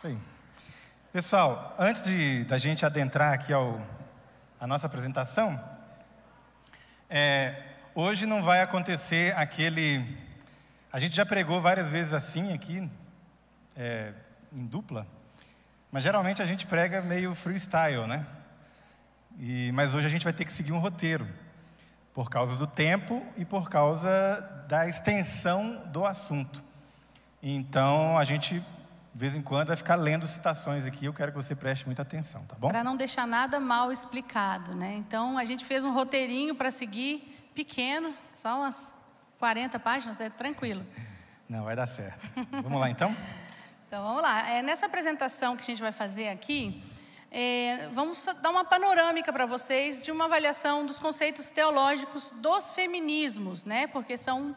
Sim. Pessoal, antes de, da gente adentrar aqui ao, a nossa apresentação, é, hoje não vai acontecer aquele. A gente já pregou várias vezes assim aqui, é, em dupla, mas geralmente a gente prega meio freestyle, né? E, mas hoje a gente vai ter que seguir um roteiro, por causa do tempo e por causa da extensão do assunto. Então a gente de vez em quando vai ficar lendo citações aqui, eu quero que você preste muita atenção, tá bom? Para não deixar nada mal explicado, né? Então a gente fez um roteirinho para seguir, pequeno, só umas 40 páginas, é tranquilo. Não, vai dar certo. vamos lá então? então vamos lá. É, nessa apresentação que a gente vai fazer aqui, é, vamos dar uma panorâmica para vocês de uma avaliação dos conceitos teológicos dos feminismos, né? Porque são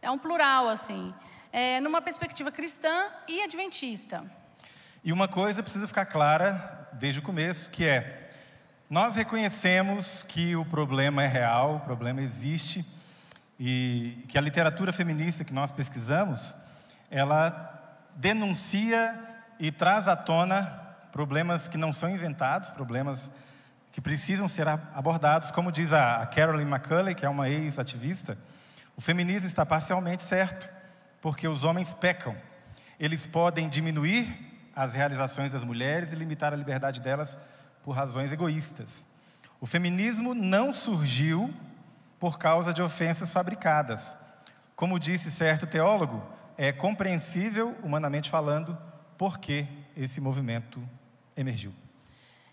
é um plural assim é, numa perspectiva cristã e adventista. E uma coisa precisa ficar clara desde o começo, que é nós reconhecemos que o problema é real, o problema existe e que a literatura feminista que nós pesquisamos, ela denuncia e traz à tona problemas que não são inventados, problemas que precisam ser abordados, como diz a Carolyn McCulley, que é uma ex-ativista, o feminismo está parcialmente certo porque os homens pecam. Eles podem diminuir as realizações das mulheres e limitar a liberdade delas por razões egoístas. O feminismo não surgiu por causa de ofensas fabricadas. Como disse certo teólogo, é compreensível, humanamente falando, por que esse movimento emergiu.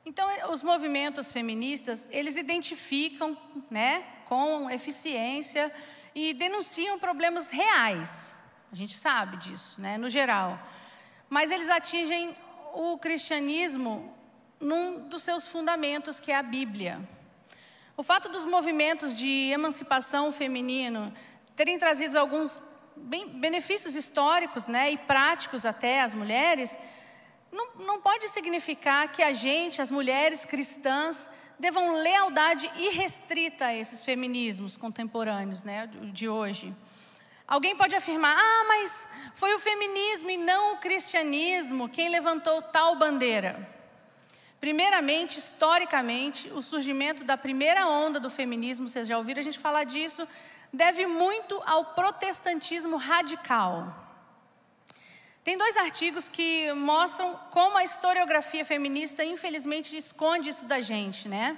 Então, eh, os movimentos feministas, eles identificam né, com eficiência e denunciam problemas reais a gente sabe disso, né, no geral. Mas eles atingem o cristianismo num dos seus fundamentos, que é a Bíblia. O fato dos movimentos de emancipação feminino terem trazido alguns benefícios históricos né, e práticos até às mulheres, não, não pode significar que a gente, as mulheres cristãs, devam lealdade irrestrita a esses feminismos contemporâneos né, de hoje. Alguém pode afirmar: ah, mas foi o feminismo e não o cristianismo quem levantou tal bandeira. Primeiramente, historicamente, o surgimento da primeira onda do feminismo, vocês já ouviram a gente falar disso, deve muito ao protestantismo radical. Tem dois artigos que mostram como a historiografia feminista, infelizmente, esconde isso da gente, né?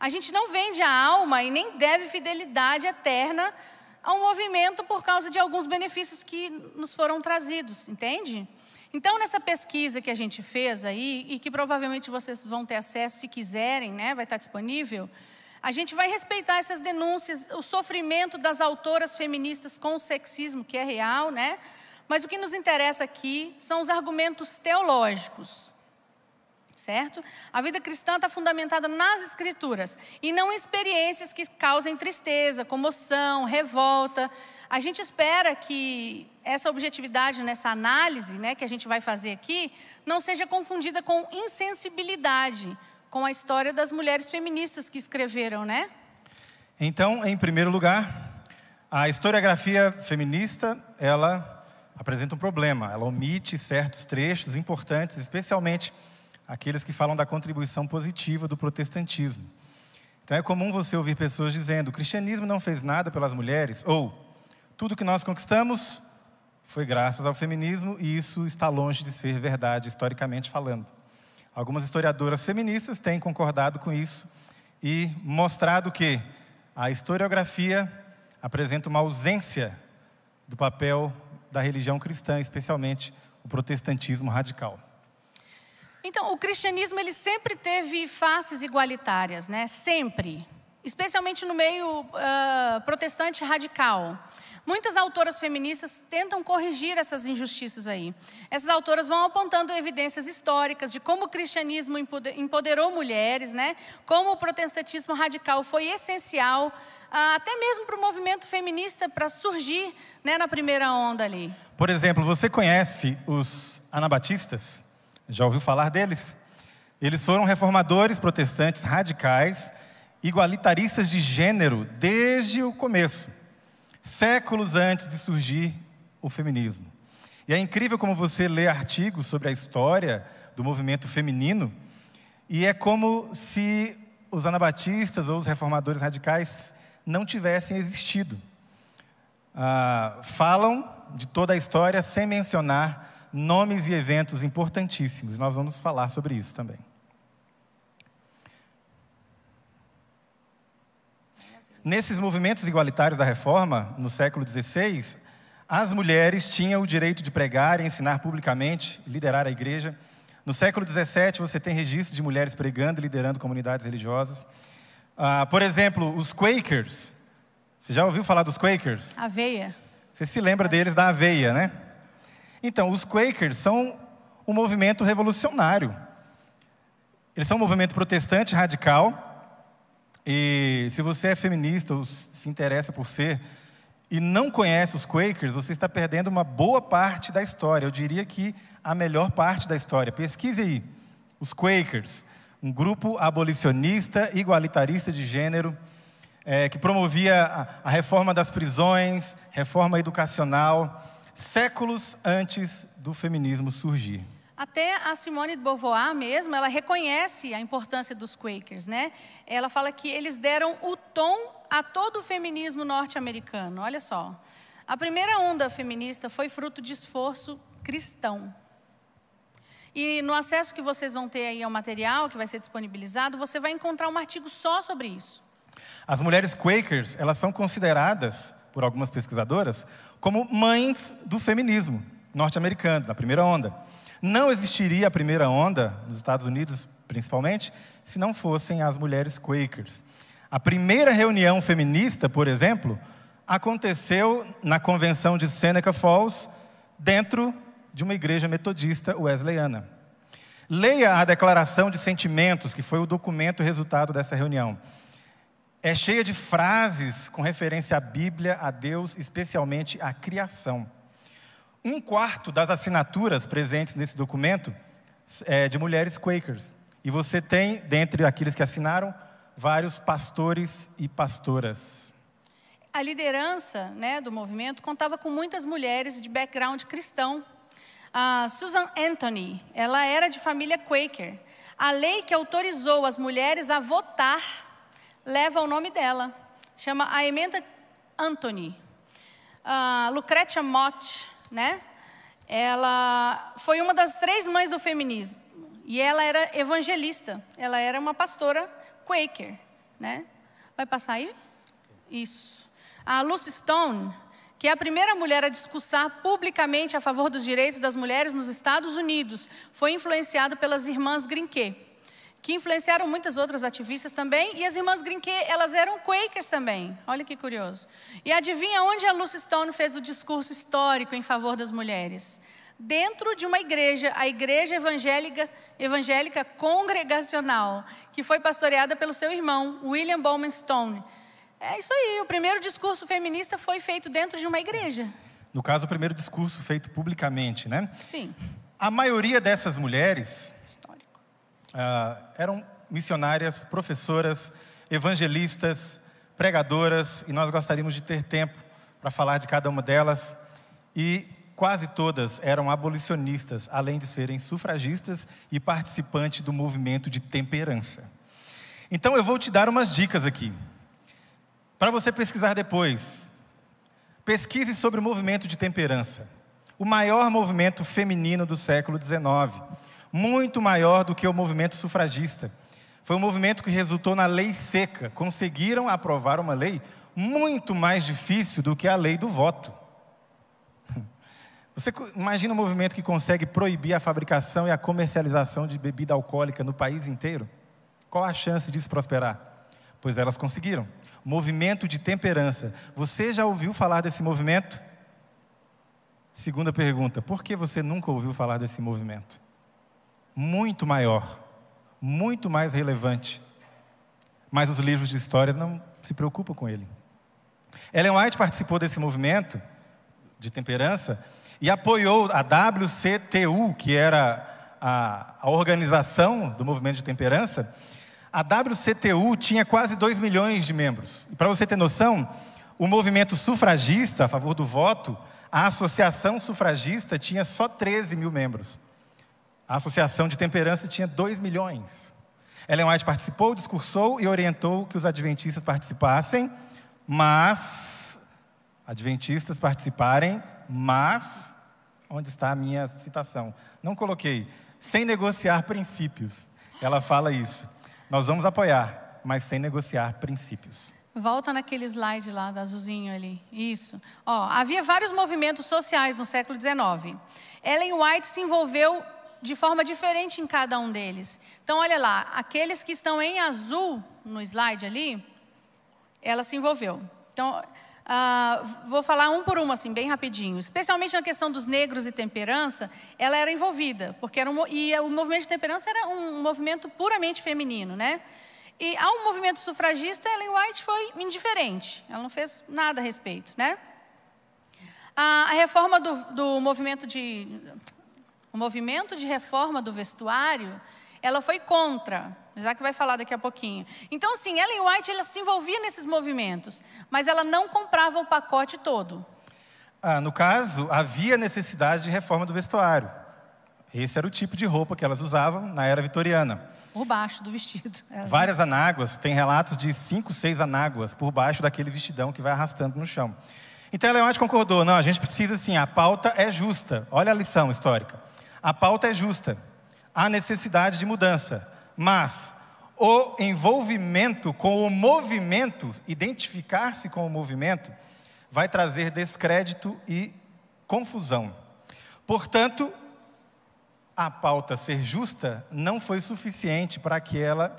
A gente não vende a alma e nem deve fidelidade eterna a um movimento por causa de alguns benefícios que nos foram trazidos, entende? Então, nessa pesquisa que a gente fez aí, e que provavelmente vocês vão ter acesso se quiserem, né, vai estar disponível, a gente vai respeitar essas denúncias, o sofrimento das autoras feministas com o sexismo, que é real, né? Mas o que nos interessa aqui são os argumentos teológicos certo? A vida cristã está fundamentada nas Escrituras e não em experiências que causem tristeza, comoção, revolta. A gente espera que essa objetividade nessa análise né, que a gente vai fazer aqui não seja confundida com insensibilidade, com a história das mulheres feministas que escreveram, né? Então, em primeiro lugar, a historiografia feminista, ela apresenta um problema. Ela omite certos trechos importantes, especialmente aqueles que falam da contribuição positiva do protestantismo. Então é comum você ouvir pessoas dizendo: o cristianismo não fez nada pelas mulheres, ou tudo que nós conquistamos foi graças ao feminismo, e isso está longe de ser verdade, historicamente falando. Algumas historiadoras feministas têm concordado com isso e mostrado que a historiografia apresenta uma ausência do papel da religião cristã, especialmente o protestantismo radical. Então, o cristianismo ele sempre teve faces igualitárias, né? Sempre, especialmente no meio uh, protestante radical. Muitas autoras feministas tentam corrigir essas injustiças aí. Essas autoras vão apontando evidências históricas de como o cristianismo empoderou mulheres, né? Como o protestantismo radical foi essencial ah, até mesmo para o movimento feminista para surgir né, na primeira onda ali. Por exemplo, você conhece os anabatistas? Já ouviu falar deles? Eles foram reformadores protestantes radicais, igualitaristas de gênero desde o começo, séculos antes de surgir o feminismo. E é incrível como você lê artigos sobre a história do movimento feminino e é como se os anabatistas ou os reformadores radicais não tivessem existido. Ah, falam de toda a história sem mencionar nomes e eventos importantíssimos. Nós vamos falar sobre isso também. Nesses movimentos igualitários da reforma, no século XVI, as mulheres tinham o direito de pregar e ensinar publicamente, liderar a igreja. No século XVII, você tem registro de mulheres pregando e liderando comunidades religiosas. Ah, por exemplo, os Quakers. Você já ouviu falar dos Quakers? Aveia. Você se lembra deles da aveia, né? Então, os Quakers são um movimento revolucionário. Eles são um movimento protestante radical. E se você é feminista ou se interessa por ser e não conhece os Quakers, você está perdendo uma boa parte da história. Eu diria que a melhor parte da história. Pesquise aí. Os Quakers, um grupo abolicionista igualitarista de gênero é, que promovia a, a reforma das prisões, reforma educacional séculos antes do feminismo surgir. Até a Simone de Beauvoir mesmo, ela reconhece a importância dos Quakers, né? Ela fala que eles deram o tom a todo o feminismo norte-americano. Olha só. A primeira onda feminista foi fruto de esforço cristão. E no acesso que vocês vão ter aí ao material que vai ser disponibilizado, você vai encontrar um artigo só sobre isso. As mulheres Quakers, elas são consideradas, por algumas pesquisadoras, como mães do feminismo norte-americano, da primeira onda. Não existiria a primeira onda, nos Estados Unidos principalmente, se não fossem as mulheres Quakers. A primeira reunião feminista, por exemplo, aconteceu na convenção de Seneca Falls, dentro de uma igreja metodista wesleyana. Leia a Declaração de Sentimentos, que foi o documento resultado dessa reunião é cheia de frases com referência à Bíblia, a Deus, especialmente à criação. Um quarto das assinaturas presentes nesse documento é de mulheres quakers. E você tem, dentre aqueles que assinaram, vários pastores e pastoras. A liderança né, do movimento contava com muitas mulheres de background cristão. A Susan Anthony, ela era de família quaker. A lei que autorizou as mulheres a votar leva o nome dela. Chama a emenda Anthony. Uh, Lucretia Mott, né? Ela foi uma das três mães do feminismo. E ela era evangelista. Ela era uma pastora Quaker, né? Vai passar aí? Isso. A Lucy Stone, que é a primeira mulher a discursar publicamente a favor dos direitos das mulheres nos Estados Unidos, foi influenciada pelas irmãs Grinquet que influenciaram muitas outras ativistas também, e as irmãs Grinquet, elas eram quakers também. Olha que curioso. E adivinha onde a Lucy Stone fez o discurso histórico em favor das mulheres? Dentro de uma igreja, a igreja evangélica, evangélica congregacional, que foi pastoreada pelo seu irmão, William Bowman Stone. É isso aí, o primeiro discurso feminista foi feito dentro de uma igreja. No caso, o primeiro discurso feito publicamente, né? Sim. A maioria dessas mulheres Uh, eram missionárias, professoras, evangelistas, pregadoras, e nós gostaríamos de ter tempo para falar de cada uma delas. E quase todas eram abolicionistas, além de serem sufragistas e participantes do movimento de temperança. Então eu vou te dar umas dicas aqui, para você pesquisar depois. Pesquise sobre o movimento de temperança, o maior movimento feminino do século XIX muito maior do que o movimento sufragista. Foi um movimento que resultou na lei seca. Conseguiram aprovar uma lei muito mais difícil do que a lei do voto. Você imagina um movimento que consegue proibir a fabricação e a comercialização de bebida alcoólica no país inteiro? Qual a chance disso prosperar? Pois elas conseguiram. Movimento de temperança. Você já ouviu falar desse movimento? Segunda pergunta: por que você nunca ouviu falar desse movimento? muito maior, muito mais relevante. Mas os livros de história não se preocupam com ele. Ellen White participou desse movimento de temperança e apoiou a WCTU, que era a, a organização do movimento de temperança. A WCTU tinha quase 2 milhões de membros. E para você ter noção, o movimento sufragista a favor do voto, a Associação Sufragista tinha só 13 mil membros. A Associação de Temperança tinha 2 milhões. Ellen White participou, discursou e orientou que os adventistas participassem, mas adventistas participarem, mas onde está a minha citação? Não coloquei. Sem negociar princípios. Ela fala isso. Nós vamos apoiar, mas sem negociar princípios. Volta naquele slide lá da azulzinho ali. Isso. Ó, havia vários movimentos sociais no século XIX. Ellen White se envolveu de forma diferente em cada um deles. Então, olha lá, aqueles que estão em azul no slide ali, ela se envolveu. Então, Uh, vou falar um por um, assim, bem rapidinho. Especialmente na questão dos negros e temperança, ela era envolvida, porque era um, e é, o movimento de temperança era um movimento puramente feminino, né? E ao movimento sufragista, Ellen White foi indiferente, ela não fez nada a respeito, né? Ah, a, reforma do, do movimento de o movimento de reforma do vestuário, ela foi contra, já que vai falar daqui a pouquinho. Então, sim, Ellen White ela se envolvia nesses movimentos, mas ela não comprava o pacote todo. Ah, no caso, havia necessidade de reforma do vestuário. Esse era o tipo de roupa que elas usavam na era vitoriana. Por baixo do vestido. Elas... Várias anáguas, tem relatos de cinco, seis anáguas por baixo daquele vestidão que vai arrastando no chão. Então, Ellen White concordou, não, a gente precisa sim, a pauta é justa. Olha a lição histórica. A pauta é justa, há necessidade de mudança, mas o envolvimento com o movimento, identificar-se com o movimento, vai trazer descrédito e confusão. Portanto, a pauta ser justa não foi suficiente para que ela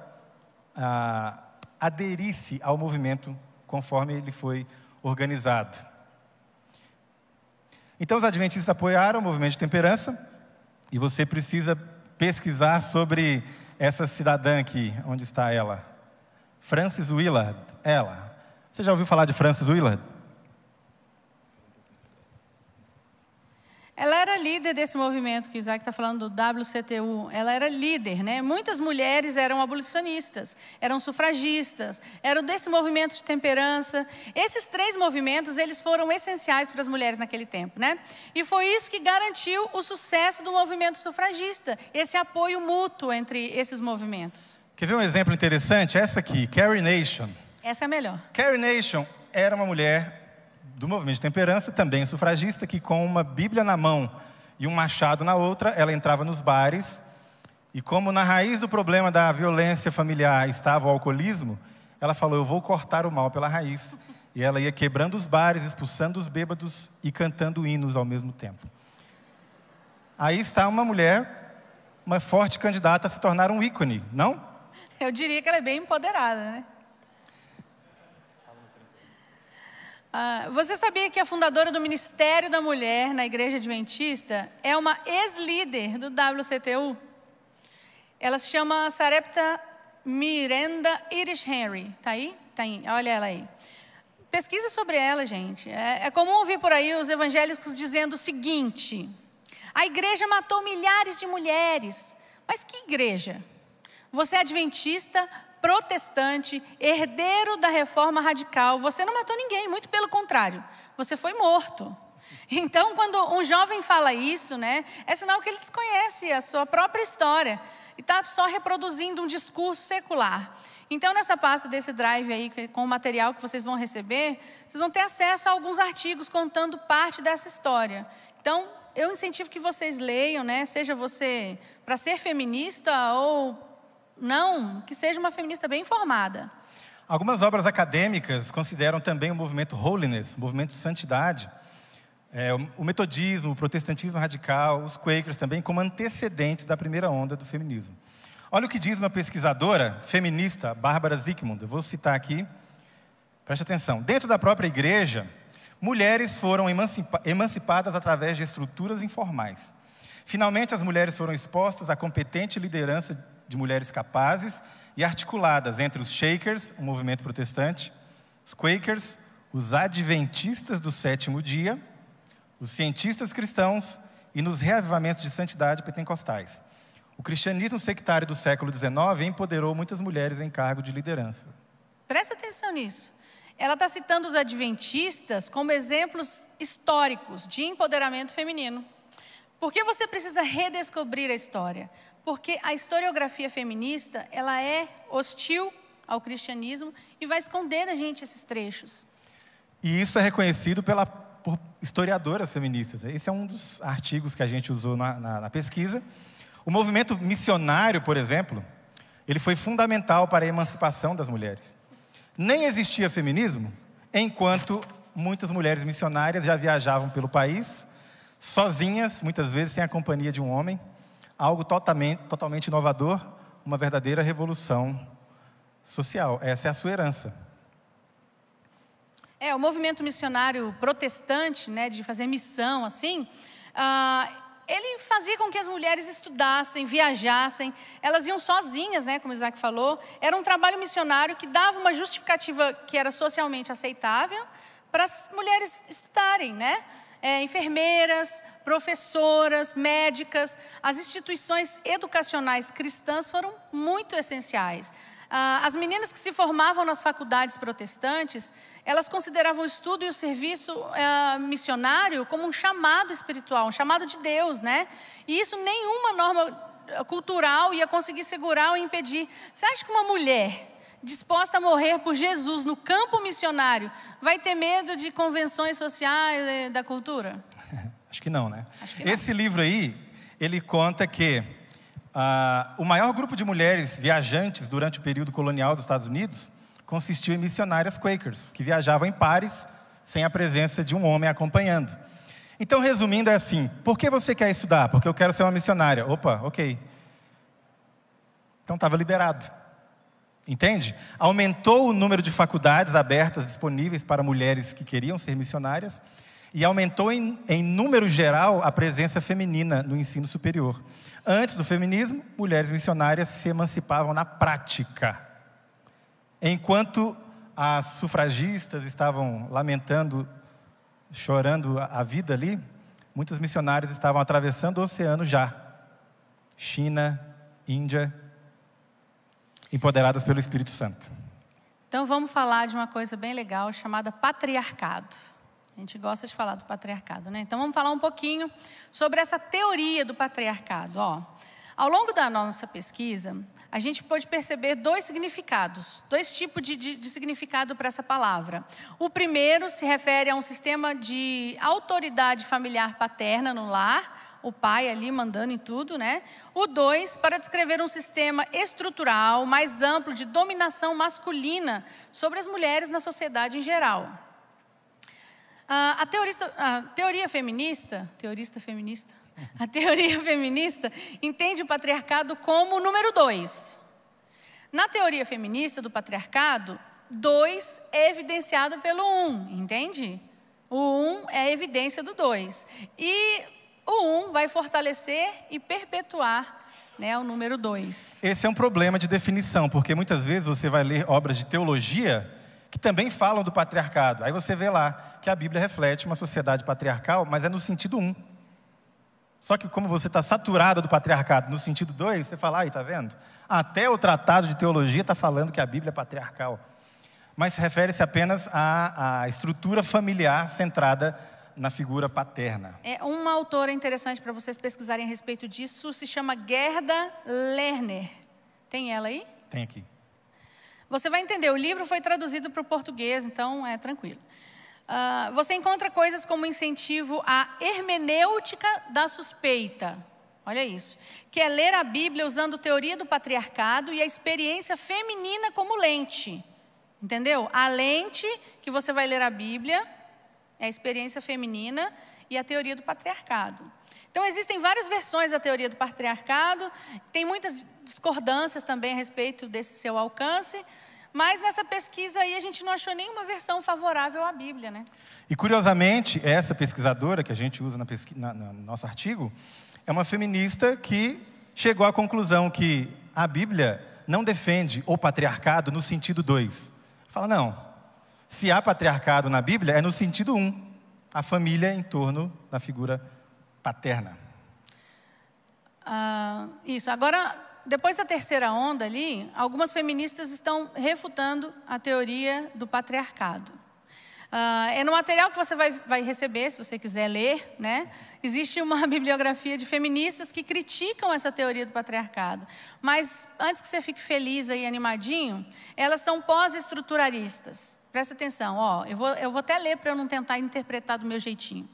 ah, aderisse ao movimento conforme ele foi organizado. Então, os adventistas apoiaram o movimento de temperança, e você precisa pesquisar sobre essa cidadã aqui, onde está ela? Frances Willard, ela. Você já ouviu falar de Frances Willard? líder desse movimento que o Isaac está falando, do WCTU. Ela era líder, né? Muitas mulheres eram abolicionistas, eram sufragistas, eram desse movimento de temperança. Esses três movimentos, eles foram essenciais para as mulheres naquele tempo, né? E foi isso que garantiu o sucesso do movimento sufragista, esse apoio mútuo entre esses movimentos. Quer ver um exemplo interessante? Essa aqui, Carrie Nation. Essa é a melhor. Carrie Nation era uma mulher do movimento de temperança, também sufragista, que com uma Bíblia na mão e um machado na outra, ela entrava nos bares. E como na raiz do problema da violência familiar estava o alcoolismo, ela falou: Eu vou cortar o mal pela raiz. E ela ia quebrando os bares, expulsando os bêbados e cantando hinos ao mesmo tempo. Aí está uma mulher, uma forte candidata a se tornar um ícone, não? Eu diria que ela é bem empoderada, né? Ah, você sabia que a fundadora do Ministério da Mulher na Igreja Adventista é uma ex-líder do WCTU? Ela se chama Sarepta Miranda Irish Henry. Tá aí? Tá aí. Olha ela aí. Pesquisa sobre ela, gente. É, é comum ouvir por aí os evangélicos dizendo o seguinte: a igreja matou milhares de mulheres. Mas que igreja? Você é adventista, protestante, herdeiro da reforma radical, você não matou ninguém, muito pelo contrário, você foi morto. Então, quando um jovem fala isso, né, é sinal que ele desconhece a sua própria história e está só reproduzindo um discurso secular. Então, nessa pasta desse drive aí, é com o material que vocês vão receber, vocês vão ter acesso a alguns artigos contando parte dessa história. Então, eu incentivo que vocês leiam, né? Seja você para ser feminista ou não, que seja uma feminista bem informada. Algumas obras acadêmicas consideram também o movimento holiness, o movimento de santidade, é, o metodismo, o protestantismo radical, os quakers também, como antecedentes da primeira onda do feminismo. Olha o que diz uma pesquisadora feminista, Bárbara Zickmund, eu vou citar aqui, preste atenção. Dentro da própria igreja, mulheres foram emancipa emancipadas através de estruturas informais. Finalmente, as mulheres foram expostas à competente liderança de mulheres capazes e articuladas entre os Shakers, o movimento protestante, os Quakers, os Adventistas do sétimo dia, os cientistas cristãos e nos reavivamentos de santidade pentecostais. O cristianismo sectário do século XIX empoderou muitas mulheres em cargo de liderança. Presta atenção nisso. Ela está citando os adventistas como exemplos históricos de empoderamento feminino. Por que você precisa redescobrir a história? porque a historiografia feminista ela é hostil ao cristianismo e vai esconder da gente esses trechos. E isso é reconhecido pela, por historiadoras feministas. Esse é um dos artigos que a gente usou na, na, na pesquisa. O movimento missionário, por exemplo, ele foi fundamental para a emancipação das mulheres. Nem existia feminismo enquanto muitas mulheres missionárias já viajavam pelo país, sozinhas, muitas vezes sem a companhia de um homem algo totalmente, totalmente inovador, uma verdadeira revolução social. Essa é a sua herança. É, o movimento missionário protestante, né, de fazer missão assim, ah, ele fazia com que as mulheres estudassem, viajassem, elas iam sozinhas, né, como o Isaac falou. Era um trabalho missionário que dava uma justificativa que era socialmente aceitável para as mulheres estudarem, né? é, enfermeiras, professoras, médicas, as instituições educacionais cristãs foram muito essenciais. Ah, as meninas que se formavam nas faculdades protestantes, elas consideravam o estudo e o serviço é, missionário como um chamado espiritual, um chamado de Deus, né? E isso nenhuma norma é, cultural ia conseguir segurar ou impedir. Você acha que uma mulher disposta a morrer por Jesus no campo missionário, vai ter medo de convenções sociais da cultura? Acho que não, né? Que não. Esse livro aí, ele conta que ah, o maior grupo de mulheres viajantes durante o período colonial dos Estados Unidos consistiu em missionárias quakers, que viajavam em pares sem a presença de um homem acompanhando. Então, resumindo, é assim: por que você quer estudar? Porque eu quero ser uma missionária. Opa, ok. Então estava liberado. Entende? Aumentou o número de faculdades abertas disponíveis para mulheres que queriam ser missionárias e aumentou em, em, número geral a presença feminina no ensino superior. Antes do feminismo, mulheres missionárias se emancipavam na prática, enquanto as sufragistas estavam lamentando, chorando a vida ali, muitas missionárias estavam atravessando o oceano já. China, Índia, empoderadas pelo Espírito Santo. Então vamos falar de uma coisa bem legal chamada patriarcado. A gente gosta de falar do patriarcado, né? Então vamos falar um pouquinho sobre essa teoria do patriarcado. Ó, ao longo da nossa pesquisa, a gente pôde perceber dois significados, dois tipos de, de, de significado para essa palavra. O primeiro se refere a um sistema de autoridade familiar paterna no lar, o pai ali mandando em tudo, né? O dois para descrever um sistema estrutural mais amplo de dominação masculina sobre as mulheres na sociedade em geral. Ah, a, teorista, a teoria feminista, teorista feminista, a teoria feminista entende o patriarcado como o número dois Na teoria feminista do patriarcado, dois é evidenciado pelo um, entende? O um é a evidência do dois E o 1 um vai fortalecer e perpetuar né, o número 2. Esse é um problema de definição, porque muitas vezes você vai ler obras de teologia que também falam do patriarcado. Aí você vê lá que a Bíblia reflete uma sociedade patriarcal, mas é no sentido 1. Um. Só que como você está saturada do patriarcado no sentido 2, você fala, aí, está vendo? Até o tratado de teologia está falando que a Bíblia é patriarcal. Mas refere-se apenas à, à estrutura familiar centrada na figura paterna. É uma autora interessante para vocês pesquisarem a respeito disso, se chama Gerda Lerner. Tem ela aí? Tem aqui. Você vai entender, o livro foi traduzido para o português, então é tranquilo. Uh, você encontra coisas como incentivo à hermenêutica da suspeita. Olha isso. Que é ler a Bíblia usando teoria do patriarcado e a experiência feminina como lente. Entendeu? A lente que você vai ler a Bíblia é a experiência feminina e a teoria do patriarcado. Então, existem várias versões da teoria do patriarcado, tem muitas discordâncias também a respeito desse seu alcance, mas nessa pesquisa aí a gente não achou nenhuma versão favorável à Bíblia, né? E curiosamente, essa pesquisadora que a gente usa na pesqui... na, no nosso artigo é uma feminista que chegou à conclusão que a Bíblia não defende o patriarcado no sentido 2. Fala, não, se há patriarcado na Bíblia, é no sentido um, a família em torno da figura paterna. Ah, isso. Agora, depois da terceira onda ali, algumas feministas estão refutando a teoria do patriarcado. Ah, é no material que você vai, vai receber, se você quiser ler, né? Existe uma bibliografia de feministas que criticam essa teoria do patriarcado. Mas antes que você fique feliz aí, animadinho, elas são pós-estruturalistas. Presta atenção, ó, eu, vou, eu vou até ler para eu não tentar interpretar do meu jeitinho.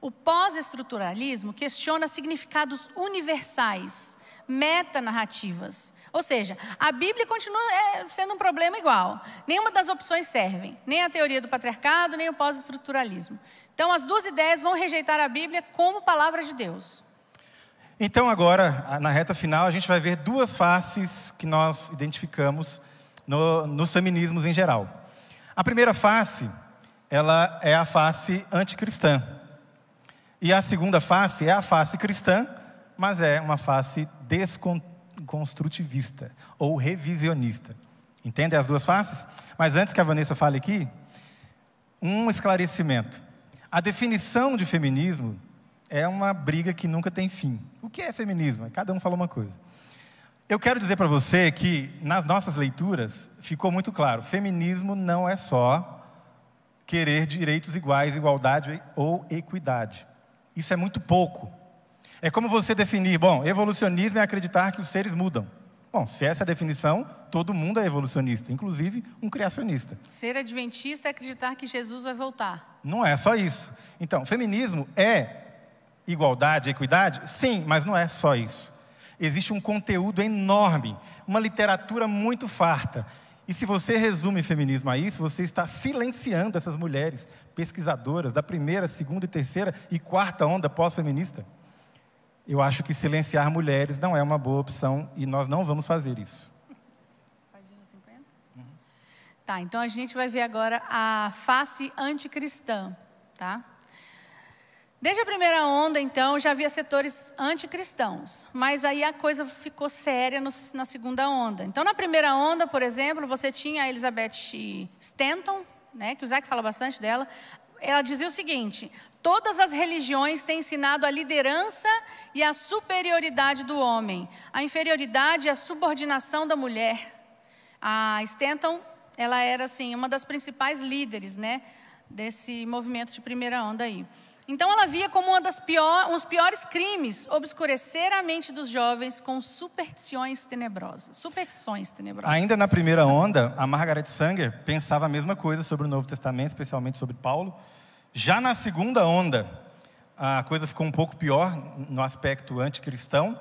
O pós-estruturalismo questiona significados universais, metanarrativas. Ou seja, a Bíblia continua é, sendo um problema igual. Nenhuma das opções servem, nem a teoria do patriarcado, nem o pós-estruturalismo. Então, as duas ideias vão rejeitar a Bíblia como palavra de Deus. Então, agora, na reta final, a gente vai ver duas faces que nós identificamos no, nos feminismos em geral. A primeira face, ela é a face anticristã. E a segunda face é a face cristã, mas é uma face desconstrutivista ou revisionista. Entendem as duas faces? Mas antes que a Vanessa fale aqui, um esclarecimento. A definição de feminismo é uma briga que nunca tem fim. O que é feminismo? Cada um fala uma coisa. Eu quero dizer para você que nas nossas leituras ficou muito claro: feminismo não é só querer direitos iguais, igualdade ou equidade. Isso é muito pouco. É como você definir, bom, evolucionismo é acreditar que os seres mudam. Bom, se essa é a definição, todo mundo é evolucionista, inclusive um criacionista. Ser adventista é acreditar que Jesus vai voltar. Não é só isso. Então, feminismo é igualdade, equidade? Sim, mas não é só isso. Existe um conteúdo enorme, uma literatura muito farta. E se você resume feminismo a isso, você está silenciando essas mulheres pesquisadoras da primeira, segunda, terceira e quarta onda pós-feminista. Eu acho que silenciar mulheres não é uma boa opção e nós não vamos fazer isso. Página 50? Uhum. Tá, então a gente vai ver agora a face anticristã, tá? Desde a primeira onda, então, já havia setores anticristãos, mas aí a coisa ficou séria no, na segunda onda. Então, na primeira onda, por exemplo, você tinha a Elizabeth Stanton, né, que o que fala bastante dela, ela dizia o seguinte: todas as religiões têm ensinado a liderança e a superioridade do homem, a inferioridade e a subordinação da mulher. A Stanton, ela era assim, uma das principais líderes, né, desse movimento de primeira onda aí. Então ela via como um dos piores crimes obscurecer a mente dos jovens com superstições tenebrosas. Superstições tenebrosas. Ainda na primeira onda, a Margaret Sanger pensava a mesma coisa sobre o Novo Testamento, especialmente sobre Paulo. Já na segunda onda, a coisa ficou um pouco pior no aspecto anticristão.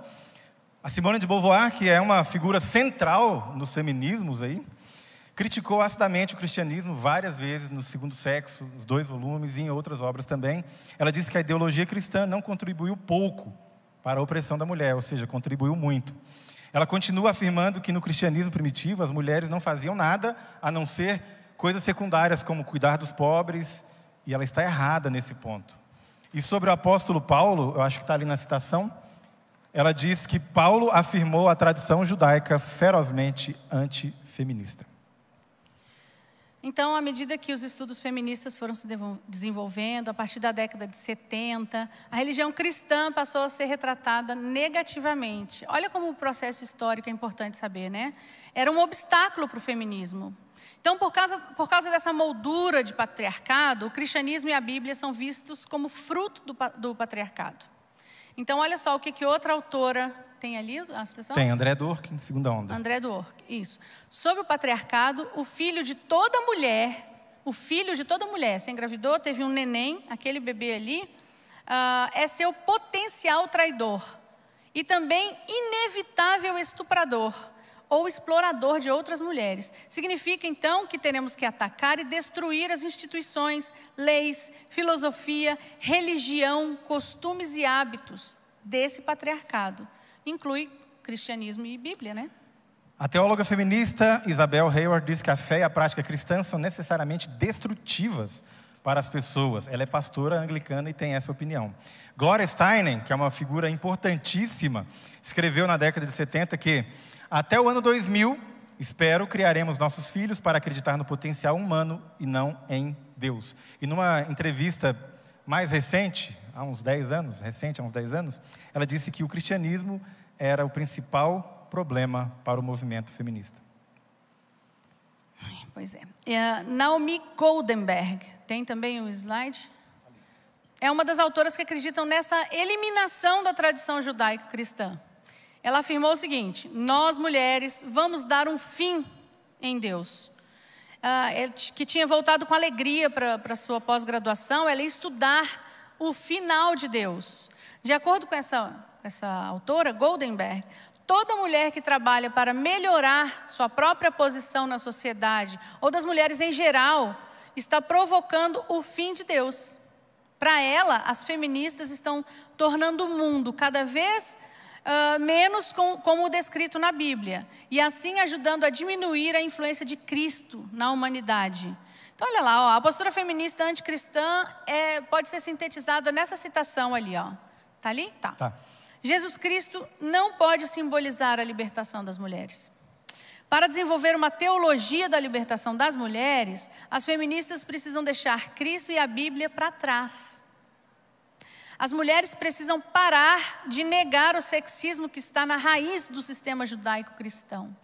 A Simone de Beauvoir, que é uma figura central nos feminismos aí, Criticou acidamente o cristianismo várias vezes no Segundo Sexo, nos dois volumes e em outras obras também. Ela disse que a ideologia cristã não contribuiu pouco para a opressão da mulher, ou seja, contribuiu muito. Ela continua afirmando que no cristianismo primitivo as mulheres não faziam nada a não ser coisas secundárias como cuidar dos pobres, e ela está errada nesse ponto. E sobre o apóstolo Paulo, eu acho que está ali na citação, ela diz que Paulo afirmou a tradição judaica ferozmente antifeminista. Então, à medida que os estudos feministas foram se desenvolvendo, a partir da década de 70, a religião cristã passou a ser retratada negativamente. Olha como o processo histórico é importante saber, né? Era um obstáculo para o feminismo. Então, por causa, por causa dessa moldura de patriarcado, o cristianismo e a Bíblia são vistos como fruto do, do patriarcado. Então, olha só o que, que outra autora tem ali a citação? Tem, André Dworkin, segunda onda. André Dworkin, isso. Sob o patriarcado, o filho de toda mulher, o filho de toda mulher, se engravidou, teve um neném, aquele bebê ali, uh, é seu potencial traidor e também inevitável estuprador ou explorador de outras mulheres. Significa então que teremos que atacar e destruir as instituições, leis, filosofia, religião, costumes e hábitos desse patriarcado inclui cristianismo e Bíblia, né? A teóloga feminista Isabel Hayward diz que a fé e a prática cristã são necessariamente destrutivas para as pessoas. Ela é pastora anglicana e tem essa opinião. Gloria Steinem, que é uma figura importantíssima, escreveu na década de 70 que até o ano 2000, espero, criaremos nossos filhos para acreditar no potencial humano e não em Deus. E numa entrevista mais recente, há uns 10 anos, recente, há uns 10 anos, ela disse que o cristianismo era o principal problema para o movimento feminista. Pois é. é Naomi Goldenberg, tem também um slide? É uma das autoras que acreditam nessa eliminação da tradição judaico-cristã. Ela afirmou o seguinte: nós mulheres vamos dar um fim em Deus ah, que tinha voltado com alegria para a sua pós-graduação, ela ia estudar o final de Deus. De acordo com essa, essa autora, Goldenberg, toda mulher que trabalha para melhorar sua própria posição na sociedade, ou das mulheres em geral, está provocando o fim de Deus. Para ela, as feministas estão tornando o mundo cada vez mais uh, menos com, como descrito na Bíblia, e assim ajudando a diminuir a influência de Cristo na humanidade. Então, olha lá, ó, a postura feminista anticristã é, pode ser sintetizada nessa citação ali. Ó. Tá ali? Tá. tá. Jesus Cristo não pode simbolizar a libertação das mulheres. Para desenvolver uma teologia da libertação das mulheres, as feministas precisam deixar Cristo e a Bíblia para trás as mulheres precisam parar de negar o sexismo que está na raiz do sistema judaico-cristão.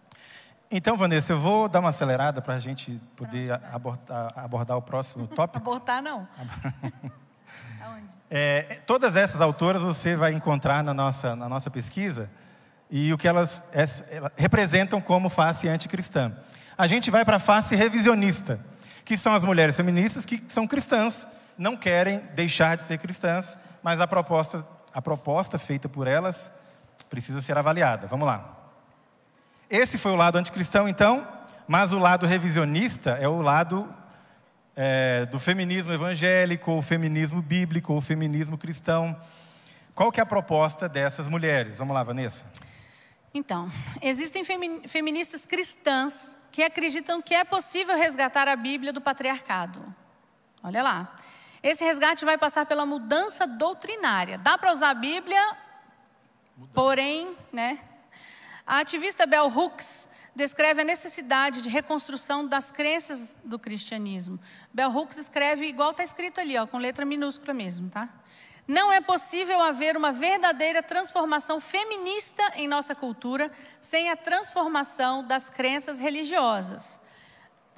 Então, Vanessa, eu vou dar uma acelerada para a gente poder abordar, abordar, o próximo tópico. Abortar, não. é, todas essas autoras você vai encontrar na nossa, na nossa pesquisa e o que elas, elas representam como face anticristã. A gente vai para a face revisionista, que são as mulheres feministas que são cristãs, não querem deixar de ser cristãs, mas a proposta, a proposta feita por elas precisa ser avaliada. Vamos lá. Esse foi o lado anticristão, então, mas o lado revisionista é o lado é, do feminismo evangélico, o feminismo bíblico, o feminismo cristão. Qual que é a proposta dessas mulheres? Vamos lá, Vanessa. Então, existem femi feministas cristãs que acreditam que é possível resgatar a Bíblia do patriarcado. Olha lá. Esse resgate vai passar pela mudança doutrinária. Dá para usar a Bíblia, porém, né? A ativista Bell Hooks descreve a necessidade de reconstrução das crenças do cristianismo. Bell Hooks escreve igual está escrito ali, ó, com letra minúscula mesmo, tá? Não é possível haver uma verdadeira transformação feminista em nossa cultura sem a transformação das crenças religiosas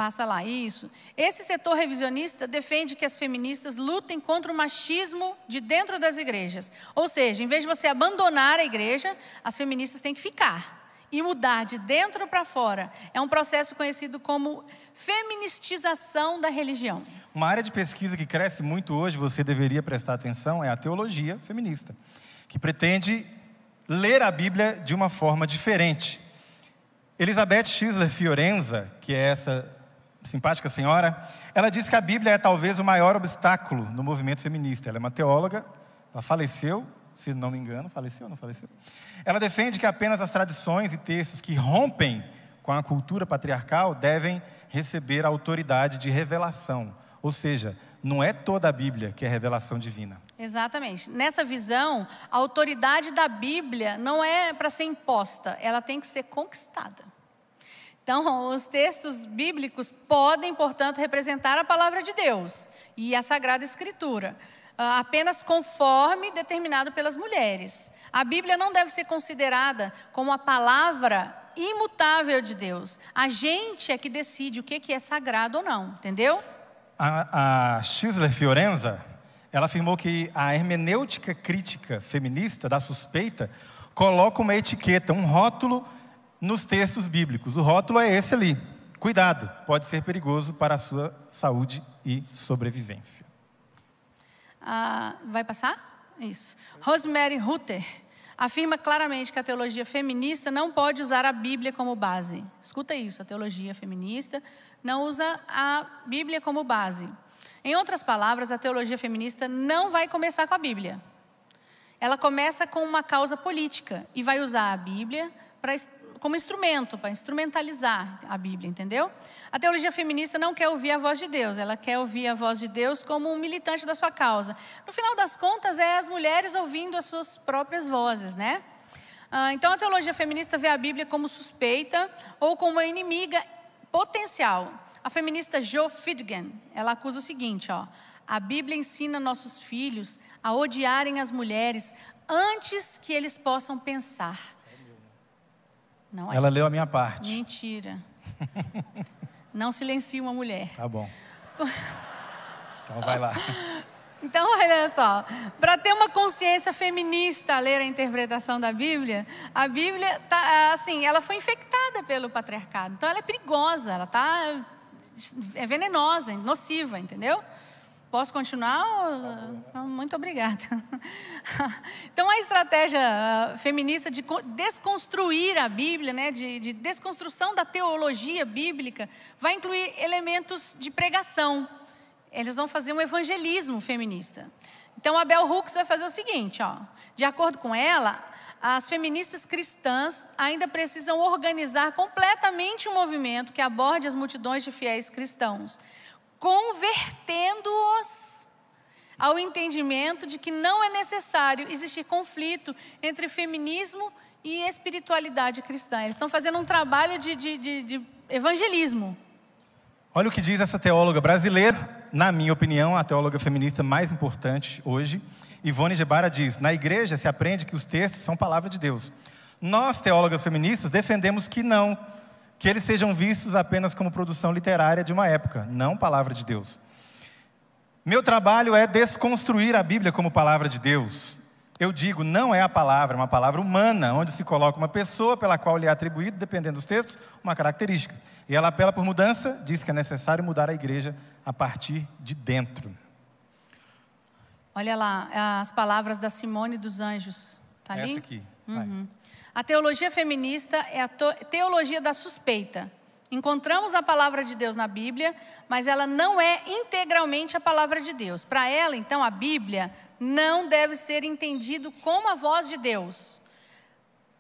passa lá isso. Esse setor revisionista defende que as feministas lutem contra o machismo de dentro das igrejas. Ou seja, em vez de você abandonar a igreja, as feministas têm que ficar e mudar de dentro para fora. É um processo conhecido como feministização da religião. Uma área de pesquisa que cresce muito hoje, você deveria prestar atenção, é a teologia feminista, que pretende ler a Bíblia de uma forma diferente. Elizabeth Schisler Fiorenza, que é essa simpática senhora, ela diz que a Bíblia é talvez o maior obstáculo no movimento feminista. Ela é uma teóloga, ela faleceu, se não me engano, faleceu ou não faleceu? Ela defende que apenas as tradições e textos que rompem com a cultura patriarcal devem receber a autoridade de revelação. Ou seja, não é toda a Bíblia que é revelação divina. Exatamente. Nessa visão, a autoridade da Bíblia não é para ser imposta, ela tem que ser conquistada. Então, os textos bíblicos podem, portanto, representar a palavra de Deus e a Sagrada Escritura, ah, apenas conforme determinado pelas mulheres. A Bíblia não deve ser considerada como a palavra imutável de Deus. A gente é que decide o que é sagrado ou não, entendeu? A, a Schisler Fiorenza, ela afirmou que a hermenêutica crítica feminista da suspeita coloca uma etiqueta, um rótulo nos textos bíblicos. O rótulo é esse ali. Cuidado, pode ser perigoso para a sua saúde e sobrevivência. Ah, vai passar? Isso. Rosemary Rutter afirma claramente que a teologia feminista não pode usar a Bíblia como base. Escuta isso, a teologia feminista não usa a Bíblia como base. Em outras palavras, a teologia feminista não vai começar com a Bíblia. Ela começa com uma causa política e vai usar a Bíblia para como instrumento, para instrumentalizar a Bíblia, entendeu? A teologia feminista não quer ouvir a voz de Deus, ela quer ouvir a voz de Deus como um militante da sua causa. No final das contas, é as mulheres ouvindo as suas próprias vozes, né? Ah, então, a teologia feminista vê a Bíblia como suspeita ou como uma inimiga potencial. A feminista Jo Fidgen, ela acusa o seguinte, ó. A Bíblia ensina nossos filhos a odiarem as mulheres antes que eles possam pensar. Não é. Ela leu a minha parte. Mentira. Não silencie uma mulher. Tá bom. Então vai lá. Então, olha só, para ter uma consciência feminista, ler a interpretação da Bíblia, a Bíblia tá assim, ela foi infectada pelo patriarcado. Então ela é perigosa, ela tá é venenosa, é nociva, entendeu? Posso continuar? Tá então, muito obrigada. Então, a estratégia ah, feminista de desconstruir a Bíblia, né, de, de desconstrução da teologia bíblica, vai incluir elementos de pregação. Eles vão fazer um evangelismo feminista. Então, a Bell Hooks vai fazer o seguinte: ó, de acordo com ela, as feministas cristãs ainda precisam organizar completamente um movimento que aborde as multidões de fiéis cristãos convertendo-os ao entendimento de que não é necessário existir conflito entre feminismo e espiritualidade cristã. Eles estão fazendo um trabalho de, de, de, de evangelismo. Olha o que diz essa teóloga brasileira, na minha opinião, a teóloga feminista mais importante hoje. Ivone Gebara diz: Na igreja se aprende que os textos são palavra de Deus. Nós, teólogas feministas, defendemos que não, que eles sejam vistos apenas como produção literária de uma época, não palavra de Deus. Meu trabalho é desconstruir a Bíblia como palavra de Deus. Eu digo, não é a palavra, é uma palavra humana, onde se coloca uma pessoa pela qual lhe é atribuído, dependendo dos textos, uma característica. E ela apela por mudança, diz que é necessário mudar a igreja a partir de dentro. Olha lá, as palavras da Simone dos Anjos. Tá ali? Essa aqui. Uhum. A teologia feminista é a teologia da suspeita. Encontramos a palavra de Deus na Bíblia, mas ela não é integralmente a palavra de Deus. Para ela, então, a Bíblia não deve ser entendido como a voz de Deus.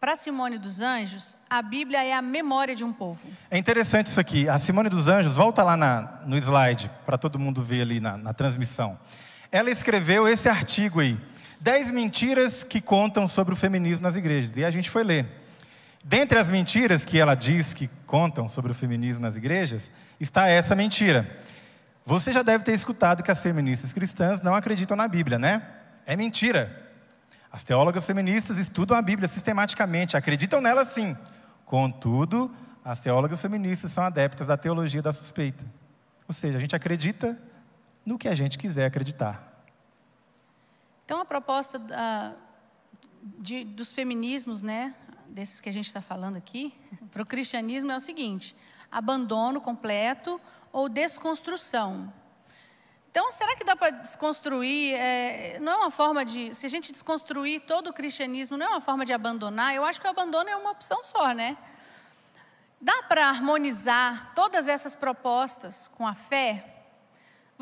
Para Simone dos Anjos, a Bíblia é a memória de um povo. É interessante isso aqui. A Simone dos Anjos, volta lá na, no slide, para todo mundo ver ali na, na transmissão. Ela escreveu esse artigo aí. 10 mentiras que contam sobre o feminismo nas igrejas. E a gente foi ler. Dentre as mentiras que ela diz que contam sobre o feminismo nas igrejas, está essa mentira. Você já deve ter escutado que as feministas cristãs não acreditam na Bíblia, né? É mentira. As teólogas feministas estudam a Bíblia sistematicamente, acreditam nela sim. Contudo, as teólogas feministas são adeptas da teologia da suspeita. Ou seja, a gente acredita no que a gente quiser acreditar. Então, a proposta da, de, dos feminismos, né, desses que a gente está falando aqui, para o cristianismo é o seguinte: abandono completo ou desconstrução. Então, será que dá para desconstruir? É, não é uma forma de. Se a gente desconstruir todo o cristianismo, não é uma forma de abandonar? Eu acho que o abandono é uma opção só, né? Dá para harmonizar todas essas propostas com a fé?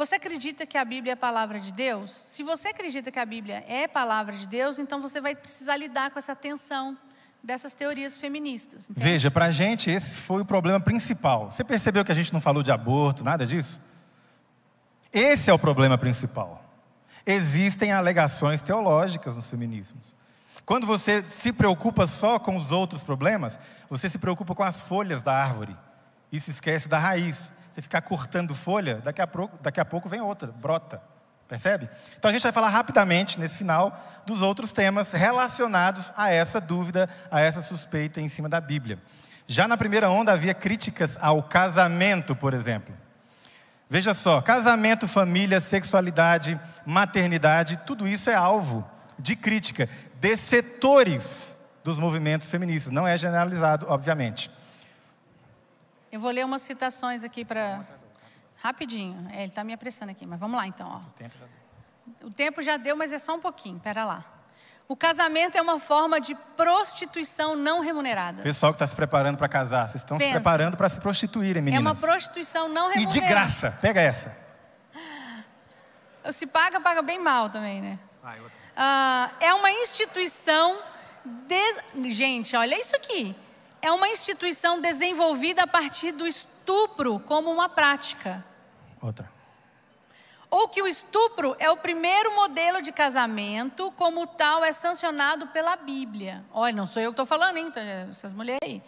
Você acredita que a Bíblia é a palavra de Deus? Se você acredita que a Bíblia é a palavra de Deus, então você vai precisar lidar com essa tensão dessas teorias feministas. Entende? Veja, para a gente esse foi o problema principal. Você percebeu que a gente não falou de aborto, nada disso? Esse é o problema principal. Existem alegações teológicas nos feminismos. Quando você se preocupa só com os outros problemas, você se preocupa com as folhas da árvore e se esquece da raiz. Você ficar cortando folha, daqui a, pouco, daqui a pouco vem outra, brota. Percebe? Então a gente vai falar rapidamente, nesse final, dos outros temas relacionados a essa dúvida, a essa suspeita em cima da Bíblia. Já na primeira onda havia críticas ao casamento, por exemplo. Veja só: casamento, família, sexualidade, maternidade, tudo isso é alvo de crítica de setores dos movimentos feministas. Não é generalizado, obviamente. Eu vou ler umas citações aqui para. Rapidinho. É, ele está me apressando aqui, mas vamos lá então. Ó. O, tempo já deu. o tempo já deu, mas é só um pouquinho, pera lá. O casamento é uma forma de prostituição não remunerada. Pessoal que está se preparando para casar, vocês estão se preparando para se prostituírem, meninas. É uma prostituição não remunerada. E de graça, pega essa. Se paga, paga bem mal também, né? ah, ah é uma instituição. Des... Gente, olha isso aqui é uma instituição desenvolvida a partir do estupro como uma prática. Outra. Ou que o estupro é o primeiro modelo de casamento, como tal é sancionado pela Bíblia. Olha, não sou eu que estou falando, hein? Então, essas mulheres aí.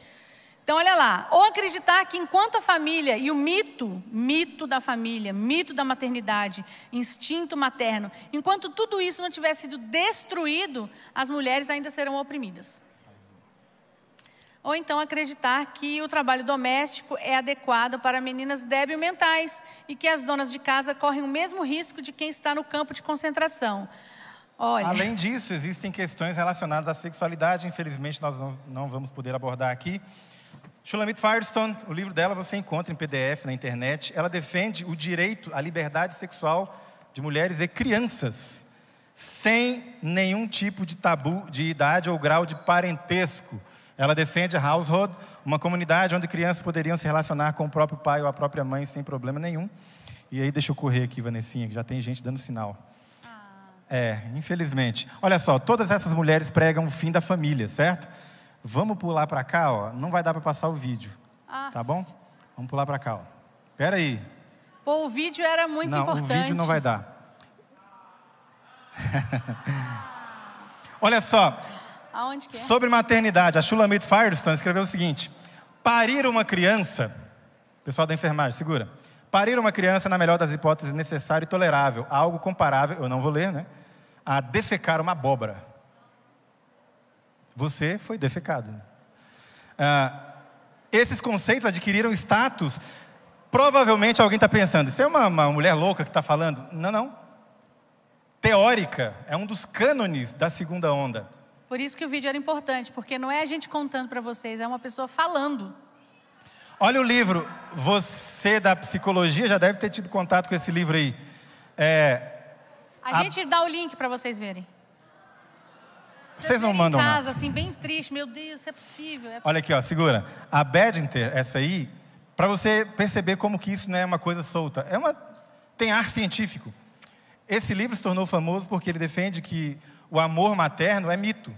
Então, olha lá. Ou acreditar que enquanto a família e o mito, mito da família, mito da maternidade, instinto materno, enquanto tudo isso não tiver sido destruído, as mulheres ainda serão oprimidas ou então acreditar que o trabalho doméstico é adequado para meninas débil mentais e que as donas de casa correm o mesmo risco de quem está no campo de concentração. Olha... Além disso, existem questões relacionadas à sexualidade, infelizmente nós não vamos poder abordar aqui. Shulamit Firestone, o livro dela você encontra em PDF na internet. Ela defende o direito à liberdade sexual de mulheres e crianças, sem nenhum tipo de tabu de idade ou grau de parentesco. Ela defende Household, uma comunidade onde crianças poderiam se relacionar com o próprio pai ou a própria mãe sem problema nenhum. E aí, deixa eu correr aqui, Vanessinha, que já tem gente dando sinal. Ah. É, infelizmente. Olha só, todas essas mulheres pregam o fim da família, certo? Vamos pular para cá, ó. Não vai dar para passar o vídeo, ah. tá bom? Vamos pular para cá, ó. Pera aí. Pô, o vídeo era muito não, importante. o vídeo não vai dar. Olha só, Aonde que é? Sobre maternidade, a Shulamit Firestone escreveu o seguinte: parir uma criança, pessoal da enfermagem, segura. Parir uma criança, na melhor das hipóteses, necessário e tolerável, algo comparável, eu não vou ler, né? A defecar uma abóbora. Você foi defecado. Ah, esses conceitos adquiriram status. Provavelmente alguém está pensando, isso é uma, uma mulher louca que está falando? Não, não. Teórica, é um dos cânones da segunda onda. Por isso que o vídeo era importante, porque não é a gente contando para vocês, é uma pessoa falando. Olha o livro, você da psicologia já deve ter tido contato com esse livro aí. É, a, a, gente dá o link para vocês verem. Vocês não mandam em casa, não. assim, bem triste. Meu Deus, isso é possível, é possível. Olha aqui, ó, segura. A Badinter, essa aí, para você perceber como que isso não é uma coisa solta. É uma tem ar científico. Esse livro se tornou famoso porque ele defende que o amor materno é mito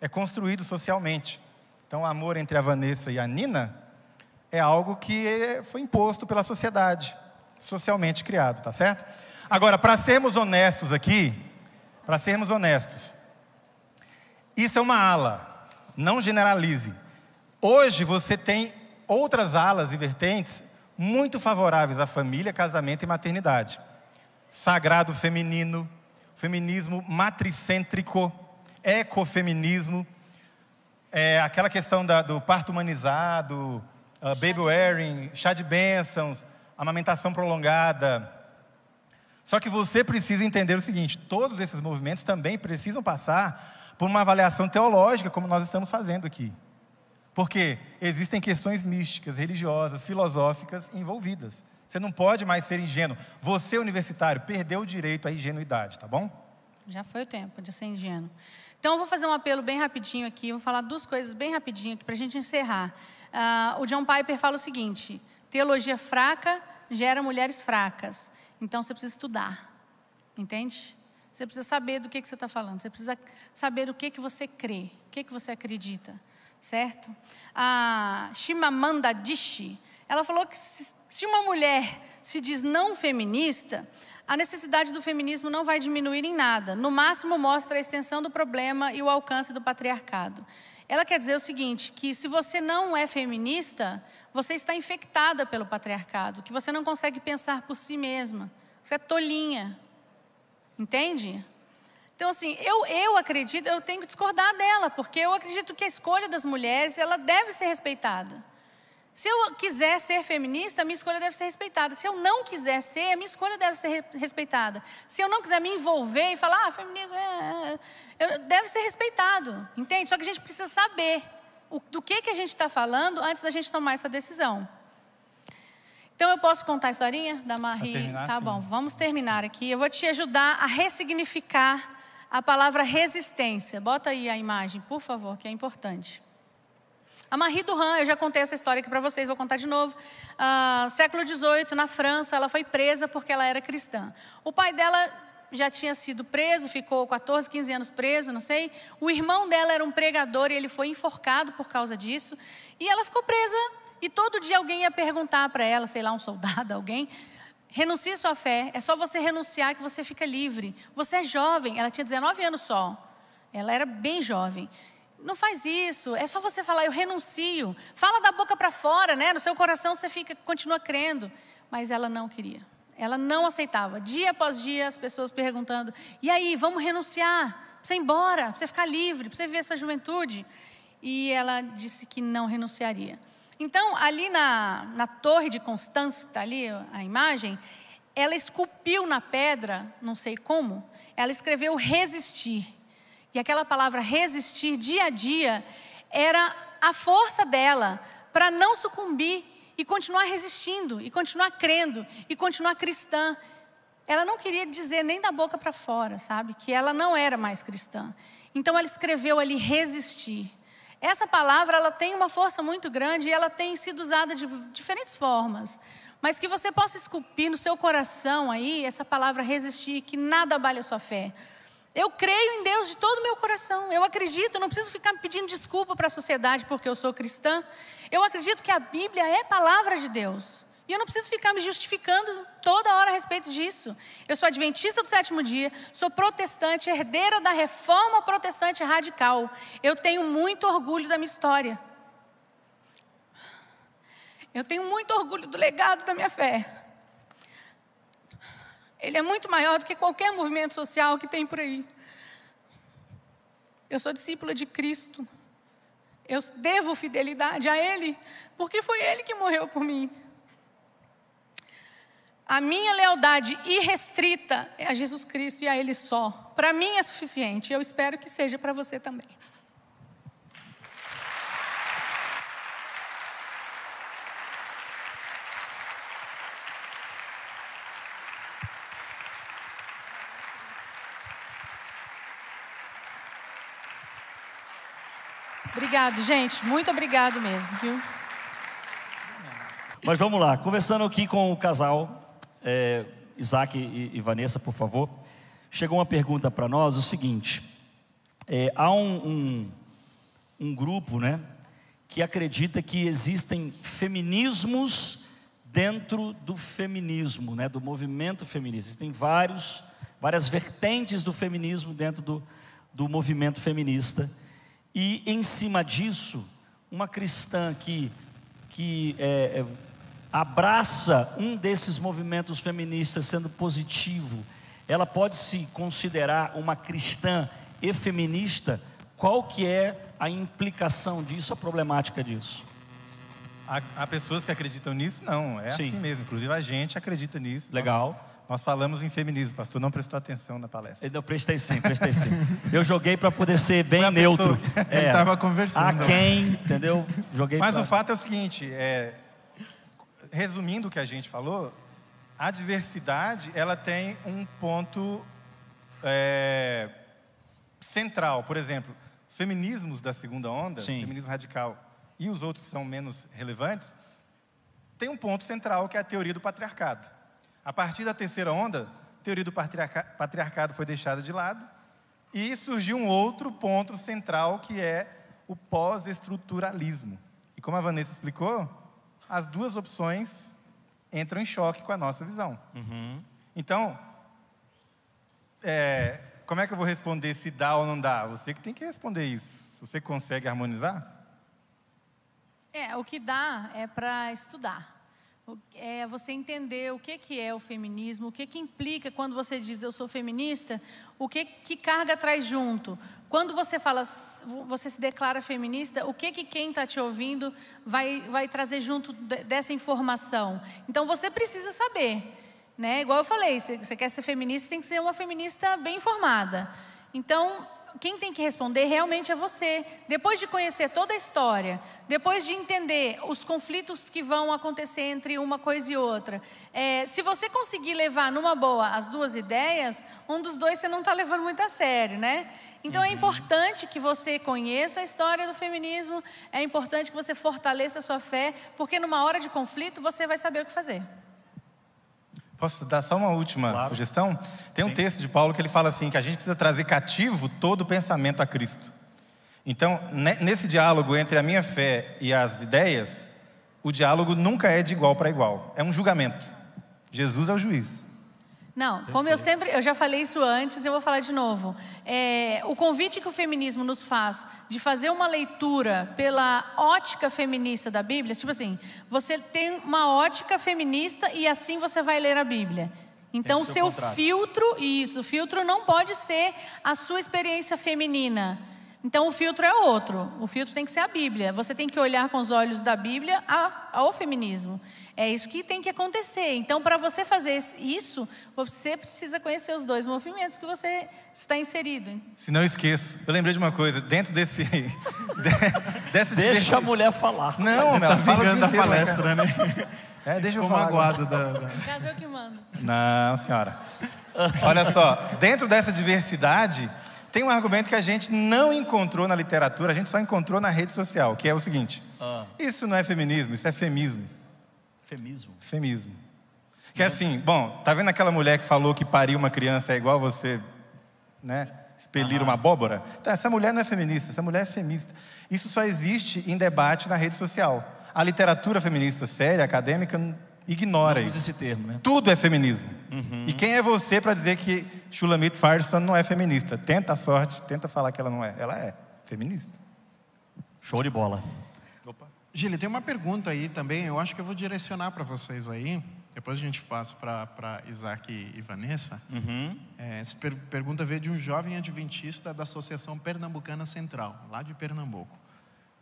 é construído socialmente. Então, o amor entre a Vanessa e a Nina é algo que foi imposto pela sociedade, socialmente criado, tá certo? Agora, para sermos honestos aqui, para sermos honestos, isso é uma ala, não generalize. Hoje você tem outras alas e vertentes muito favoráveis à família, casamento e maternidade. Sagrado feminino, feminismo matricêntrico, ecofeminismo, é, aquela questão da, do parto humanizado, uh, baby wearing, chá de bênçãos, amamentação prolongada. Só que você precisa entender o seguinte: todos esses movimentos também precisam passar por uma avaliação teológica, como nós estamos fazendo aqui. Porque existem questões místicas, religiosas, filosóficas envolvidas. Você não pode mais ser ingênuo. Você, universitário, perdeu o direito à ingenuidade, tá bom? Já foi o tempo de ser ingênuo. Então, eu vou fazer um apelo bem rapidinho aqui, vou falar duas coisas bem rapidinho aqui para a gente encerrar. Uh, o John Piper fala o seguinte: teologia fraca gera mulheres fracas. Então, você precisa estudar, entende? Você precisa saber do que, que você está falando, você precisa saber do que, que você crê, o que, que você acredita, certo? A Shimamanda Dishi, ela falou que se uma mulher se diz não feminista, a necessidade do feminismo não vai diminuir em nada, no máximo mostra a extensão do problema e o alcance do patriarcado. Ela quer dizer o seguinte, que se você não é feminista, você está infectada pelo patriarcado, que você não consegue pensar por si mesma, você é tolinha. Entende? Então, assim, eu, eu acredito, eu tenho que discordar dela, porque eu acredito que a escolha das mulheres, ela deve ser respeitada. Se eu quiser ser feminista, minha escolha deve ser respeitada. Se eu não quiser ser, minha escolha deve ser respeitada. Se eu não quiser me envolver e falar, ah, feminismo, é, é, é" deve ser respeitado, entende? Só que a gente precisa saber o, do que, que a gente está falando antes da gente tomar essa decisão. Então, eu posso contar a historinha da Marie? Terminar, tá sim. bom, vamos terminar aqui. Eu vou te ajudar a ressignificar a palavra resistência. Bota aí a imagem, por favor, que é importante. A Marie Duran, eu já contei essa história aqui para vocês, vou contar de novo. Ah, século XVIII, na França, ela foi presa porque ela era cristã. O pai dela já tinha sido preso, ficou 14, 15 anos preso, não sei. O irmão dela era um pregador e ele foi enforcado por causa disso. E ela ficou presa. E todo dia alguém ia perguntar para ela, sei lá, um soldado, alguém. Renuncie sua fé, é só você renunciar que você fica livre. Você é jovem, ela tinha 19 anos só. Ela era bem jovem não faz isso. É só você falar, eu renuncio. Fala da boca para fora, né? No seu coração você fica, continua crendo. Mas ela não queria. Ela não aceitava. Dia após dia as pessoas perguntando: e aí, vamos renunciar? você ir embora, você ficar livre, você ver a sua juventude. E ela disse que não renunciaria. Então, ali na, na torre de Constância, que está ali a imagem, ela esculpiu na pedra, não sei como, ela escreveu resistir. E aquela palavra resistir dia a dia era a força dela para não sucumbir e continuar resistindo, e continuar crendo, e continuar cristã. Ela não queria dizer nem da boca para fora, sabe, que ela não era mais cristã. Então ela escreveu ali resistir. Essa palavra ela tem uma força muito grande e ela tem sido usada de diferentes formas. Mas que você possa esculpir no seu coração aí essa palavra resistir, que nada abale a sua fé. Eu creio em Deus de todo o meu coração. Eu acredito, não preciso ficar me pedindo desculpa para a sociedade porque eu sou cristã. Eu acredito que a Bíblia é palavra de Deus. E eu não preciso ficar me justificando toda hora a respeito disso. Eu sou adventista do sétimo dia, sou protestante, herdeira da reforma protestante radical. Eu tenho muito orgulho da minha história. Eu tenho muito orgulho do legado da minha fé. Ele é muito maior do que qualquer movimento social que tem por aí. Eu sou discípula de Cristo. Eu devo fidelidade a Ele, porque foi Ele que morreu por mim. A minha lealdade irrestrita é a Jesus Cristo e a Ele só. Para mim é suficiente. Eu espero que seja para você também. obrigado, gente. Muito obrigado mesmo, viu? Mas vamos lá. Conversando aqui com o casal, é, Isaac e, e, Vanessa, por favor. Chegou uma pergunta para nós, o seguinte. É, há um, um, um grupo, né? Que acredita que existem feminismos dentro do feminismo, né, do movimento feminista. Existem vários, várias vertentes do feminismo dentro do, do movimento feminista. E em cima disso, uma cristã que, que é, é, abraça um desses movimentos feministas sendo positivo, ela pode se considerar uma cristã e feminista? Qual que é a implicação disso, a problemática disso? Há, há pessoas que acreditam nisso, não, é Sim. assim mesmo. Inclusive a gente acredita nisso. Legal. Nós nós falamos em feminismo, pastor, não prestou atenção na palestra. Eu prestei sim, prestei sim. Eu joguei para poder ser bem neutro. É. ele estava conversando. A quem, entendeu? Joguei Mas pra... o fato é o seguinte, é, resumindo o que a gente falou, a diversidade, ela tem um ponto é, central. Por exemplo, os feminismos da segunda onda, sim. feminismo radical, e os outros que são menos relevantes, tem um ponto central que é a teoria do patriarcado. A partir da terceira onda, a teoria do patriarcado foi deixada de lado e surgiu um outro ponto central que é o pós-estruturalismo. E como a Vanessa explicou, as duas opções entram em choque com a nossa visão. Uhum. Então, é, como é que eu vou responder se dá ou não dá? Você que tem que responder isso. Você consegue harmonizar? É, o que dá é para estudar é você entender o que, que é o feminismo, o que, que implica quando você diz eu sou feminista, o que, que carga traz junto. Quando você fala, você se declara feminista, o que, que quem está te ouvindo vai, vai trazer junto dessa informação? Então você precisa saber. Né? Igual eu falei, você quer ser feminista, você tem que ser uma feminista bem informada. Então, quem tem que responder realmente é você. Depois de conhecer toda a história, depois de entender os conflitos que vão acontecer entre uma coisa e outra, é, se você conseguir levar numa boa as duas ideias, um dos dois você não está levando muito a sério, né? Então é uhum. é importante que você conheça a história do feminismo, é importante que você fortaleça a sua fé, porque numa hora de conflito você vai saber o que fazer. Posso dar só uma última claro. sugestão? Tem Sim. um texto de Paulo que ele fala assim: que a gente precisa trazer cativo todo o pensamento a Cristo. Então, nesse diálogo entre a minha fé e as ideias, o diálogo nunca é de igual para igual, é um julgamento. Jesus é o juiz. Não, como eu sempre, eu já falei isso antes, eu vou falar de novo. É, o convite que o feminismo nos faz de fazer uma leitura pela ótica feminista da Bíblia, tipo assim, você tem uma ótica feminista e assim você vai ler a Bíblia. Então, o seu contrário. filtro, isso, o filtro não pode ser a sua experiência feminina. Então, o filtro é outro. O filtro tem que ser a Bíblia. Você tem que olhar com os olhos da Bíblia ao feminismo. É isso que tem que acontecer. Então, para você fazer isso, você precisa conhecer os dois movimentos que você está inserido. Se não esqueço, eu lembrei de uma coisa. Dentro desse. dessa Deixa a mulher falar. Não, ela tá fala o dia inteiro, né, palestra, né? É, deixa eu Ficou falar. magoado da, da... Casou que manda. Não, senhora. Olha só, dentro dessa diversidade, tem um argumento que a gente não encontrou na literatura, a gente só encontrou na rede social, que é o seguinte: ah. isso não é feminismo, isso é femismo. Femismo. Femismo. Que é assim, bom, tá vendo aquela mulher que falou que parir uma criança é igual você, né? Expelir uma abóbora? Então, essa mulher não é feminista, essa mulher é feminista. Isso só existe em debate na rede social. A literatura feminista séria, acadêmica, ignora não isso. esse termo, né? Tudo é feminismo. Uhum. E quem é você para dizer que Shulamit Farson não é feminista? Tenta a sorte, tenta falar que ela não é. Ela é feminista. Show de bola. Gília, tem uma pergunta aí também, eu acho que eu vou direcionar para vocês aí. Depois a gente passa para Isaac e Vanessa. Uhum. É, essa per pergunta veio de um jovem adventista da Associação Pernambucana Central, lá de Pernambuco.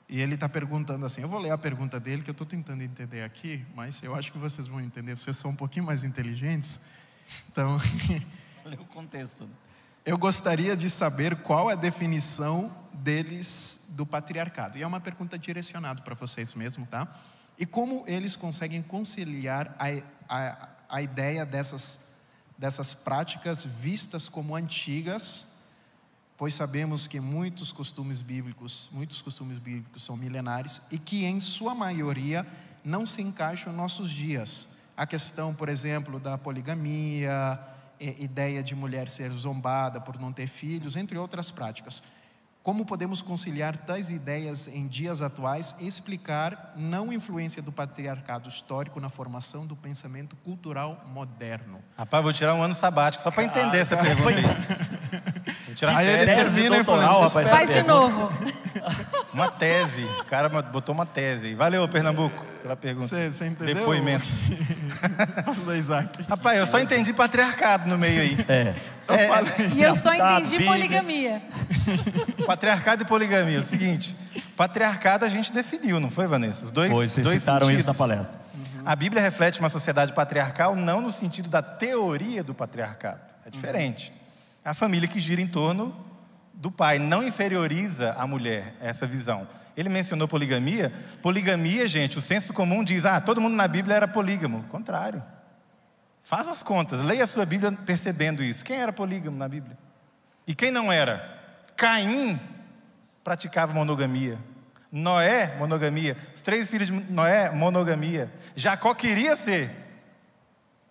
E ele está perguntando assim: eu vou ler a pergunta dele, que eu estou tentando entender aqui, mas eu acho que vocês vão entender, vocês são um pouquinho mais inteligentes. Então. Olha o contexto eu gostaria de saber qual é a definição deles do patriarcado. E é uma pergunta direcionada para vocês mesmo, tá? E como eles conseguem conciliar a, a, a ideia dessas, dessas práticas vistas como antigas, pois sabemos que muitos costumes bíblicos, muitos costumes bíblicos são milenares e que em sua maioria não se encaixam em nossos dias. A questão, por exemplo, da poligamia, ideia de mulher ser zombada por não ter filhos, entre outras práticas. Como podemos conciliar tais ideias em dias atuais e explicar não influência do patriarcado histórico na formação do pensamento cultural moderno? Rapaz, vou tirar um ano sabático só para entender ah, essa pergunta. Aí. Vou tirar aí ele termina e fala, faz de novo. Uma tese. O cara botou uma tese. Valeu, Pernambuco, pela pergunta. Você entendeu? Depoimento. Posso Isaac. Rapaz, eu só entendi patriarcado no meio aí. É. é. Eu é. falei. E eu só entendi poligamia. patriarcado e poligamia. É o seguinte, patriarcado a gente definiu, não foi, Vanessa? Os dois, foi, vocês dois citaram sentidos. isso na palestra. A Bíblia reflete uma sociedade patriarcal não no sentido da teoria do patriarcado. É diferente. Uhum. A família que gira em torno do pai não inferioriza a mulher, essa visão. Ele mencionou poligamia. Poligamia, gente, o senso comum diz: ah, todo mundo na Bíblia era polígamo. Contrário. Faz as contas, leia a sua Bíblia percebendo isso. Quem era polígamo na Bíblia? E quem não era? Caim praticava monogamia. Noé, monogamia. Os três filhos de Noé, monogamia. Jacó queria ser.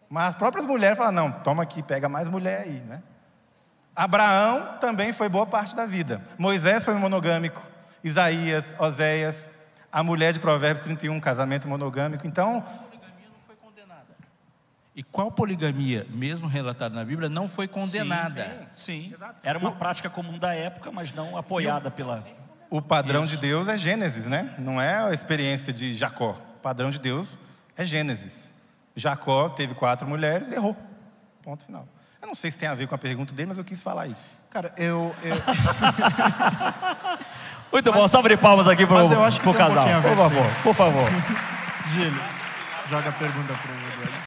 Mas as próprias mulheres falaram: não, toma aqui, pega mais mulher aí, né? Abraão também foi boa parte da vida. Moisés foi monogâmico. Isaías, Oséias, a mulher de Provérbios 31, casamento monogâmico. Então. Poligamia não foi condenada. E qual poligamia, mesmo relatada na Bíblia, não foi condenada? Sim. sim. Era uma prática comum da época, mas não apoiada pela. O padrão Isso. de Deus é Gênesis, né? Não é a experiência de Jacó. O padrão de Deus é Gênesis. Jacó teve quatro mulheres, errou. Ponto final. Eu não sei se tem a ver com a pergunta dele, mas eu quis falar isso. Cara, eu. eu... Muito mas, bom, salve de palmas aqui para o casal. Um por favor, por favor. Gil, joga a pergunta para ele.